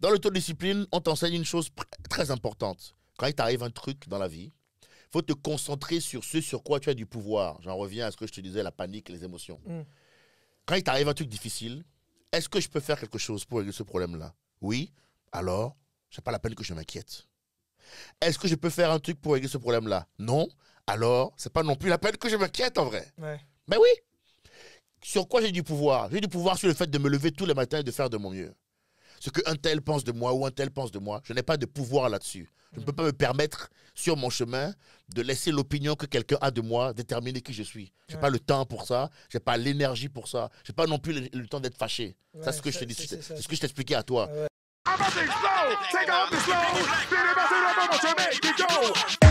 Dans l'autodiscipline, on t'enseigne une chose très importante. Quand il t'arrive un truc dans la vie, faut te concentrer sur ce sur quoi tu as du pouvoir. J'en reviens à ce que je te disais, la panique, les émotions. Mm. Quand il t'arrive un truc difficile, est-ce que je peux faire quelque chose pour régler ce problème-là Oui, alors, n'est pas la peine que je m'inquiète. Est-ce que je peux faire un truc pour régler ce problème-là Non, alors, c'est pas non plus la peine que je m'inquiète en vrai. Mais ben oui Sur quoi j'ai du pouvoir J'ai du pouvoir sur le fait de me lever tous les matins et de faire de mon mieux ce qu'un tel pense de moi ou un tel pense de moi. Je n'ai pas de pouvoir là-dessus. Je ne peux pas me permettre, sur mon chemin, de laisser l'opinion que quelqu'un a de moi déterminer qui je suis. Je n'ai pas le temps pour ça, je n'ai pas l'énergie pour ça, je n'ai pas non plus le, temps d'être fâché. ça, c'est ce que je te c'est ce que je t'expliquais à toi. Ah